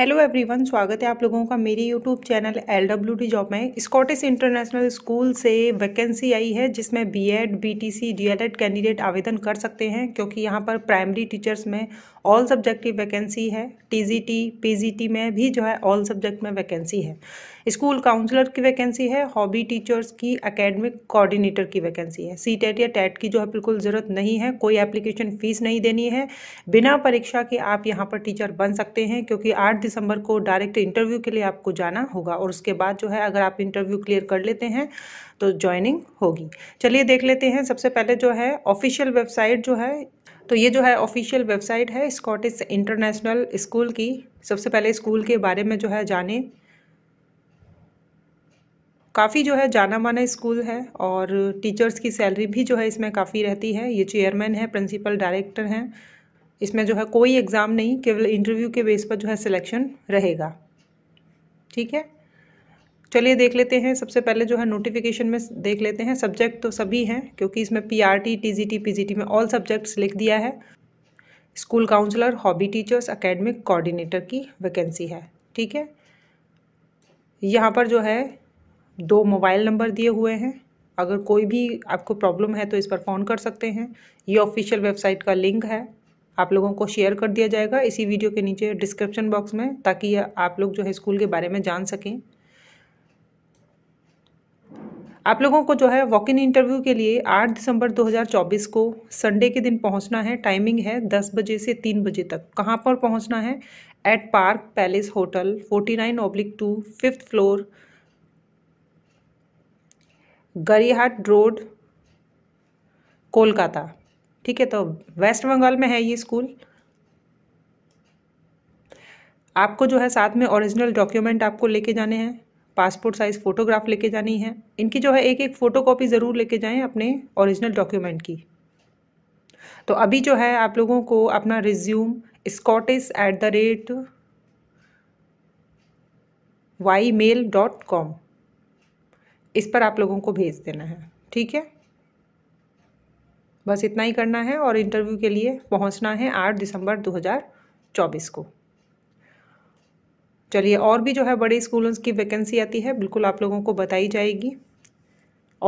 hello everyone स्वागत है आप लोगों का मेरे YouTube channel L W D job में स्कॉटिश इंटरनेशनल स्कूल से वैकेंसी आई है जिसमें बीएड बीटीसी डीएलएड कैंडिडेट आवेदन कर सकते हैं क्योंकि यहाँ पर प्राइमरी टीचर्स में ऑल सब्जेक्ट की वैकेंसी है टीजीटी पीजीटी में भी जो है ऑल सब्जेक्ट में वैकेंसी है स्कूल काउंसलर की वैकेंसी है हॉबी टीचर्स की अकेडमिक कोऑर्डिनेटर की वैकेंसी है सी टेट या टेट की जो है बिल्कुल ज़रूरत नहीं है कोई एप्लीकेशन फ़ीस नहीं देनी है बिना परीक्षा के आप यहाँ पर टीचर बन सकते हैं क्योंकि आठ दिसंबर को डायरेक्ट इंटरव्यू के लिए आपको जाना होगा और उसके बाद जो है अगर आप इंटरव्यू क्लियर कर लेते हैं तो ज्वाइनिंग होगी चलिए देख लेते हैं सबसे पहले जो है ऑफिशियल वेबसाइट जो है तो ये जो है ऑफिशियल वेबसाइट है स्कॉटिश इंटरनेशनल स्कूल की सबसे पहले स्कूल के बारे में जो है जाने काफ़ी जो है जाना माना स्कूल है और टीचर्स की सैलरी भी जो है इसमें काफ़ी रहती है ये चेयरमैन है प्रिंसिपल डायरेक्टर हैं इसमें जो है कोई एग्ज़ाम नहीं केवल इंटरव्यू के बेस पर जो है सिलेक्शन रहेगा ठीक है चलिए देख लेते हैं सबसे पहले जो है नोटिफिकेशन में देख लेते हैं सब्जेक्ट तो सभी हैं क्योंकि इसमें पीआरटी, टीजीटी, पीजीटी में ऑल सब्जेक्ट्स लिख दिया है school counsellor hobby teachers academic coordinator की वैकेंसी है ठीक है यहाँ पर जो है दो मोबाइल नंबर दिए हुए हैं अगर कोई भी आपको प्रॉब्लम है तो इस पर फ़ोन कर सकते हैं ये ऑफिशियल वेबसाइट का लिंक है आप लोगों को शेयर कर दिया जाएगा इसी वीडियो के नीचे डिस्क्रिप्शन बॉक्स में ताकि आप लोग जो है स्कूल के बारे में जान सकें आप लोगों को जो है वॉक इन इंटरव्यू के लिए 8 दिसंबर 2024 को संडे के दिन पहुंचना है टाइमिंग है 10 बजे से 3 बजे तक कहां पर पहुंचना है at Park Palace Hotel 49 nine oblique two fifth floor Gariahat road Kolkata ठीक है तो वेस्ट बंगाल में है ये स्कूल आपको जो है साथ में ओरिजिनल डॉक्यूमेंट आपको लेके जाने हैं पासपोर्ट साइज़ फ़ोटोग्राफ लेके जानी है इनकी जो है एक एक फ़ोटो कॉपी ज़रूर लेके जाएं अपने ओरिजिनल डॉक्यूमेंट की तो अभी जो है आप लोगों को अपना resume Scottish at the rate ymail dot com इस पर आप लोगों को भेज देना है ठीक है बस इतना ही करना है और इंटरव्यू के लिए पहुंचना है आठ दिसंबर 2024 को चलिए और भी जो है बड़े स्कूलों की वैकेंसी आती है बिल्कुल आप लोगों को बताई जाएगी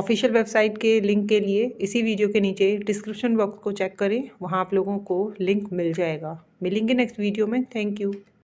ऑफिशियल वेबसाइट के लिंक के लिए इसी वीडियो के नीचे डिस्क्रिप्शन बॉक्स को चेक करें वहाँ आप लोगों को लिंक मिल जाएगा मिलेंगे नेक्स्ट वीडियो में थैंक यू